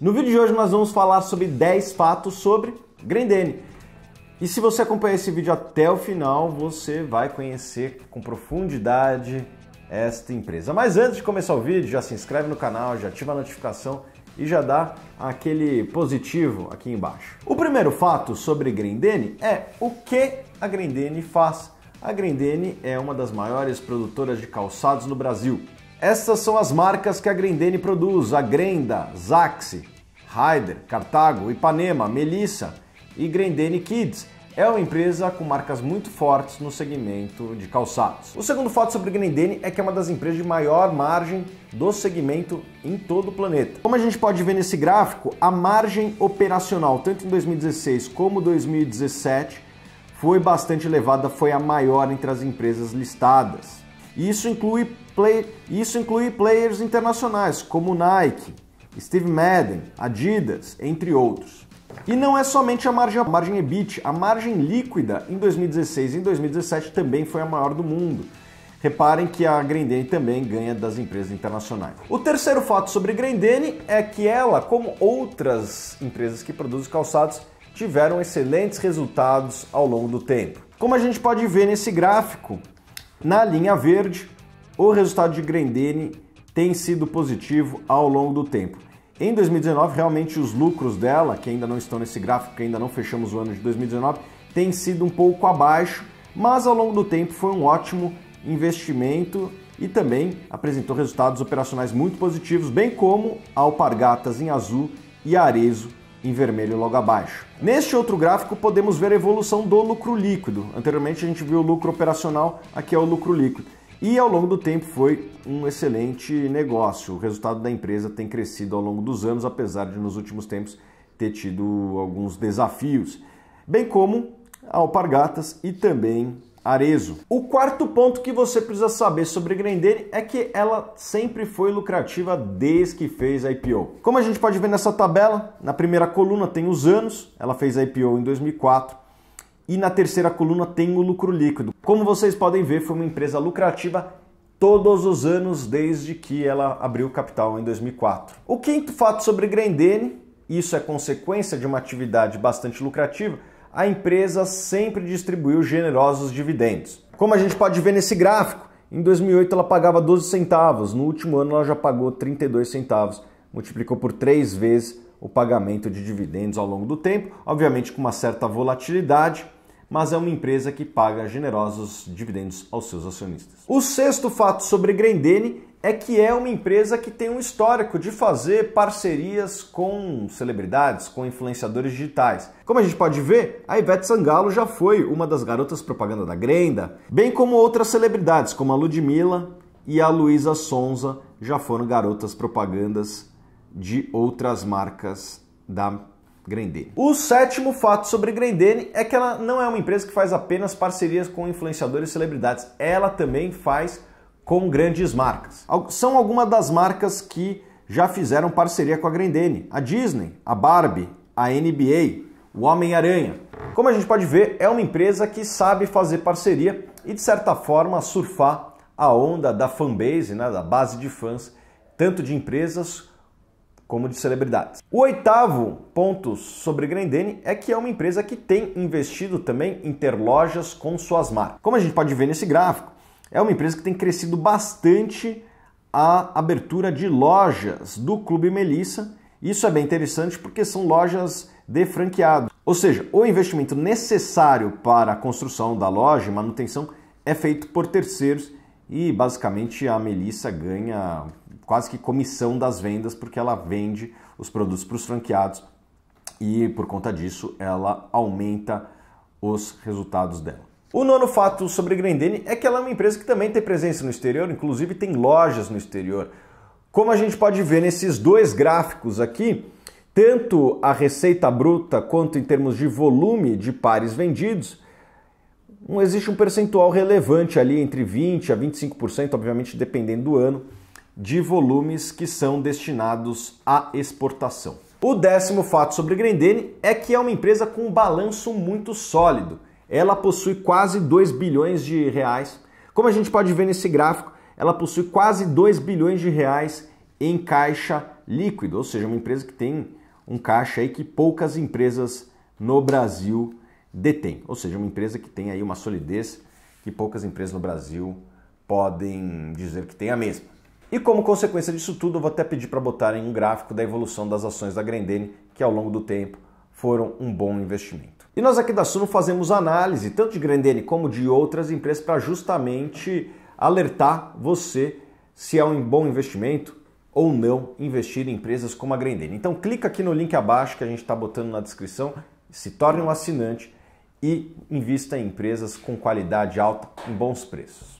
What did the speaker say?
No vídeo de hoje nós vamos falar sobre 10 fatos sobre Grendene. E se você acompanhar esse vídeo até o final, você vai conhecer com profundidade esta empresa. Mas antes de começar o vídeo, já se inscreve no canal, já ativa a notificação e já dá aquele positivo aqui embaixo. O primeiro fato sobre Grendene é o que a Grendene faz. A Grendene é uma das maiores produtoras de calçados no Brasil. Essas são as marcas que a Grendene produz: a Grenda, Zaxi, Ryder, Cartago, Ipanema, Melissa e Grendene Kids. É uma empresa com marcas muito fortes no segmento de calçados. O segundo fato sobre a Grendene é que é uma das empresas de maior margem do segmento em todo o planeta. Como a gente pode ver nesse gráfico, a margem operacional, tanto em 2016 como 2017, foi bastante elevada, foi a maior entre as empresas listadas. Isso inclui, play, isso inclui players internacionais como Nike, Steve Madden, Adidas, entre outros. E não é somente a margem, a margem EBIT, a margem líquida em 2016 e em 2017 também foi a maior do mundo. Reparem que a Grendene também ganha das empresas internacionais. O terceiro fato sobre Grendene é que ela, como outras empresas que produzem calçados, tiveram excelentes resultados ao longo do tempo. Como a gente pode ver nesse gráfico, na linha verde, o resultado de Grendene tem sido positivo ao longo do tempo. Em 2019, realmente os lucros dela, que ainda não estão nesse gráfico, que ainda não fechamos o ano de 2019, tem sido um pouco abaixo, mas ao longo do tempo foi um ótimo investimento e também apresentou resultados operacionais muito positivos, bem como Alpargatas em azul e Arezo em vermelho logo abaixo. Neste outro gráfico podemos ver a evolução do lucro líquido. Anteriormente a gente viu o lucro operacional, aqui é o lucro líquido. E ao longo do tempo foi um excelente negócio. O resultado da empresa tem crescido ao longo dos anos, apesar de nos últimos tempos ter tido alguns desafios, bem como a Alpargatas e também Arezo. O quarto ponto que você precisa saber sobre Grendene é que ela sempre foi lucrativa desde que fez a IPO. Como a gente pode ver nessa tabela, na primeira coluna tem os anos, ela fez a IPO em 2004, e na terceira coluna tem o lucro líquido. Como vocês podem ver, foi uma empresa lucrativa todos os anos desde que ela abriu capital em 2004. O quinto fato sobre Grendene, isso é consequência de uma atividade bastante lucrativa, a empresa sempre distribuiu generosos dividendos. Como a gente pode ver nesse gráfico, em 2008 ela pagava 12 centavos, no último ano ela já pagou 32 centavos, multiplicou por três vezes o pagamento de dividendos ao longo do tempo, obviamente com uma certa volatilidade, mas é uma empresa que paga generosos dividendos aos seus acionistas. O sexto fato sobre Grendene é que é uma empresa que tem um histórico de fazer parcerias com celebridades, com influenciadores digitais. Como a gente pode ver, a Ivete Sangalo já foi uma das garotas propaganda da Grenda, bem como outras celebridades, como a Ludmilla e a Luísa Sonza, já foram garotas propagandas de outras marcas da Grendene. O sétimo fato sobre Grendene é que ela não é uma empresa que faz apenas parcerias com influenciadores e celebridades, ela também faz com grandes marcas. São algumas das marcas que já fizeram parceria com a Grendene, a Disney, a Barbie, a NBA, o Homem-Aranha. Como a gente pode ver, é uma empresa que sabe fazer parceria e de certa forma surfar a onda da fanbase, né, da base de fãs, tanto de empresas como de celebridades. O oitavo ponto sobre Grendene é que é uma empresa que tem investido também em ter lojas com suas marcas. Como a gente pode ver nesse gráfico, é uma empresa que tem crescido bastante a abertura de lojas do Clube Melissa. Isso é bem interessante porque são lojas de franqueado. Ou seja, o investimento necessário para a construção da loja e manutenção é feito por terceiros e basicamente a Melissa ganha quase que comissão das vendas porque ela vende os produtos para os franqueados e por conta disso ela aumenta os resultados dela. O nono fato sobre a Grendene é que ela é uma empresa que também tem presença no exterior, inclusive tem lojas no exterior. Como a gente pode ver nesses dois gráficos aqui, tanto a receita bruta quanto em termos de volume de pares vendidos, existe um percentual relevante ali entre 20% a 25%, obviamente dependendo do ano, de volumes que são destinados à exportação. O décimo fato sobre Grendene é que é uma empresa com um balanço muito sólido ela possui quase 2 bilhões de reais. Como a gente pode ver nesse gráfico, ela possui quase 2 bilhões de reais em caixa líquido, ou seja, uma empresa que tem um caixa aí que poucas empresas no Brasil detêm, ou seja, uma empresa que tem aí uma solidez que poucas empresas no Brasil podem dizer que tem a mesma. E como consequência disso tudo, eu vou até pedir para botarem um gráfico da evolução das ações da Grendene, que ao longo do tempo foram um bom investimento. E nós aqui da Suno fazemos análise tanto de Grendene como de outras empresas para justamente alertar você se é um bom investimento ou não investir em empresas como a Grendene. Então clica aqui no link abaixo que a gente está botando na descrição, se torne um assinante e invista em empresas com qualidade alta, em bons preços.